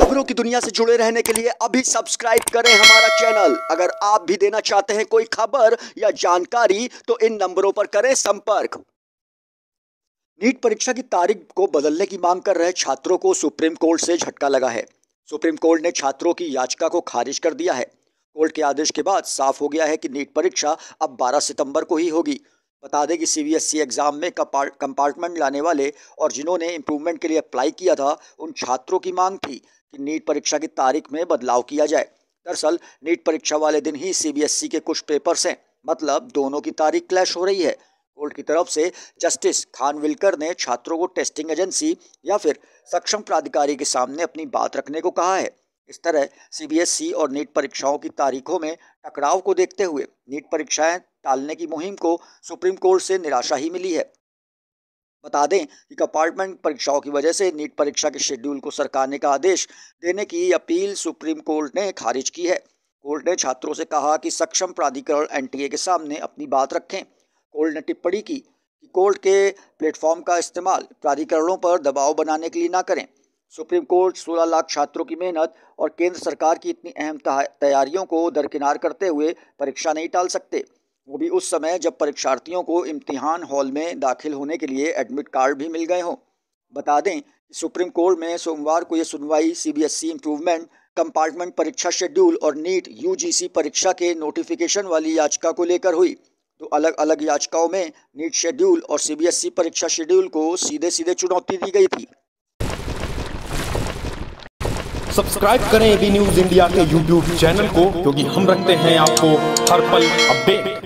खबरों की दुनिया से जुड़े रहने के लिए अभी सब्सक्राइब करें हमारा चैनल अगर आप भी देना चाहते हैं कोई खबर या जानकारी तो इन नंबरों पर करें संपर्क नीट परीक्षा की तारीख को बदलने की मांग कर रहे छात्रों को सुप्रीम कोर्ट से झटका लगा है सुप्रीम कोर्ट ने छात्रों की याचिका को खारिज कर दिया है कोर्ट के आदेश के बाद साफ हो गया है कि नीट परीक्षा अब 12 सितंबर को ही होगी बता दें कि सी बी एस एग्ज़ाम में कंपार्टमेंट लाने वाले और जिन्होंने इम्प्रूवमेंट के लिए अप्लाई किया था उन छात्रों की मांग थी कि नीट परीक्षा की तारीख में बदलाव किया जाए दरअसल नीट परीक्षा वाले दिन ही सीबीएसई e के कुछ पेपर्स हैं मतलब दोनों की तारीख क्लैश हो रही है कोर्ट की तरफ से जस्टिस खानविलकर ने छात्रों को टेस्टिंग एजेंसी या फिर सक्षम प्राधिकारी के सामने अपनी बात रखने को कहा है इस तरह सीबीएसई e और नीट परीक्षाओं की तारीखों में टकराव को देखते हुए नीट परीक्षाएं टालने की मुहिम को सुप्रीम कोर्ट से निराशा ही मिली है बता दें कि कंपार्टमेंट परीक्षाओं की वजह से नीट परीक्षा के शेड्यूल को सरकार ने का आदेश देने की अपील सुप्रीम कोर्ट ने खारिज की है कोर्ट ने छात्रों से कहा कि सक्षम प्राधिकरण एनटीए के सामने अपनी बात रखें कोर्ट ने टिप्पणी की कि कोर्ट के प्लेटफॉर्म का इस्तेमाल प्राधिकरणों पर दबाव बनाने के लिए ना करें सुप्रीम कोर्ट 16 लाख छात्रों की मेहनत और केंद्र सरकार की इतनी अहम तैयारियों को दरकिनार करते हुए परीक्षा नहीं टाल सकते वो भी उस समय जब परीक्षार्थियों को इम्तिहान हॉल में दाखिल होने के लिए एडमिट कार्ड भी मिल गए हों बता दें सुप्रीम कोर्ट में सोमवार को यह सुनवाई सीबीएसई इम्प्रूवमेंट कंपार्टमेंट परीक्षा शेड्यूल और नीट यूजीसी परीक्षा के नोटिफिकेशन वाली याचिका को लेकर हुई तो अलग अलग याचिकाओं में नीट शेड्यूल और सीबीएसई e परीक्षा शेड्यूल को सीधे सीधे चुनौती दी गई थी सब्सक्राइब करें एबी न्यूज इंडिया के यूट्यूब चैनल को क्योंकि हम रखते हैं आपको हर पल अपडेट